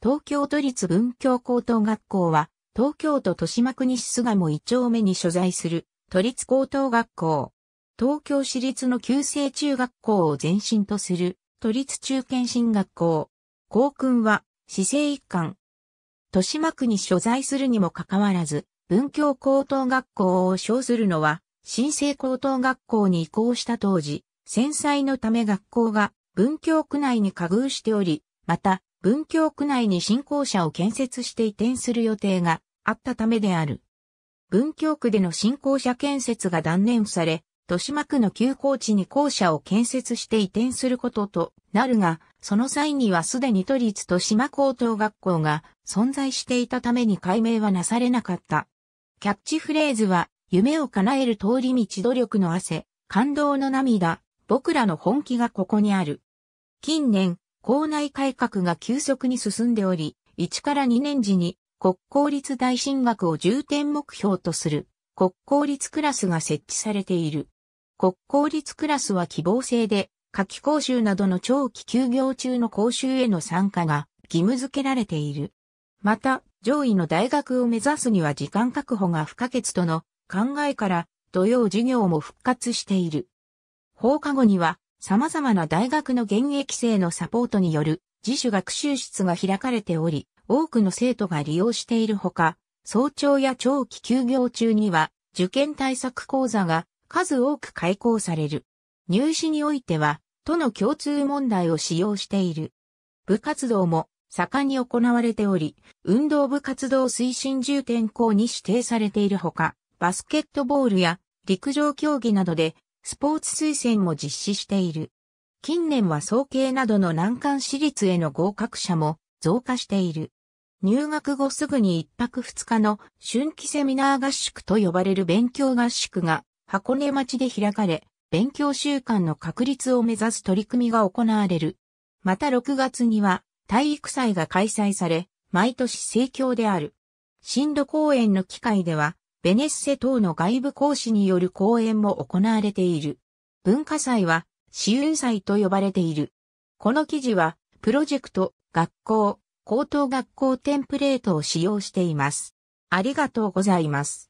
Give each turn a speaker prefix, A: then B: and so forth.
A: 東京都立文教高等学校は、東京都豊島区西巣鴨1丁目に所在する都立高等学校。東京市立の旧制中学校を前身とする都立中堅進学校。校訓は、市政一貫。豊島区に所在するにもかかわらず、文教高等学校を称するのは、新生高等学校に移行した当時、戦災のため学校が文教区内に加遇しており、また、文京区内に新校舎を建設して移転する予定があったためである。文京区での新校舎建設が断念され、豊島区の旧校地に校舎を建設して移転することとなるが、その際にはすでに都立豊島高等学校が存在していたために解明はなされなかった。キャッチフレーズは、夢を叶える通り道努力の汗、感動の涙、僕らの本気がここにある。近年、校内改革が急速に進んでおり、1から2年時に国公立大進学を重点目標とする国公立クラスが設置されている。国公立クラスは希望制で、夏季講習などの長期休業中の講習への参加が義務付けられている。また、上位の大学を目指すには時間確保が不可欠との考えから、土曜授業も復活している。放課後には様々な大学の現役生のサポートによる自主学習室が開かれており、多くの生徒が利用しているほか、早朝や長期休業中には受験対策講座が数多く開講される。入試においては、都の共通問題を使用している。部活動も盛んに行われており、運動部活動推進重点校に指定されているほか、バスケットボールや陸上競技などでスポーツ推薦も実施している。近年は総計などの難関私立への合格者も増加している。入学後すぐに一泊二日の春季セミナー合宿と呼ばれる勉強合宿が箱根町で開かれ、勉強習慣の確立を目指す取り組みが行われる。また6月には体育祭が開催され、毎年盛況である。新度公園の機会では、ベネッセ等の外部講師による講演も行われている。文化祭は、私有祭と呼ばれている。この記事は、プロジェクト、学校、高等学校テンプレートを使用しています。ありがとうございます。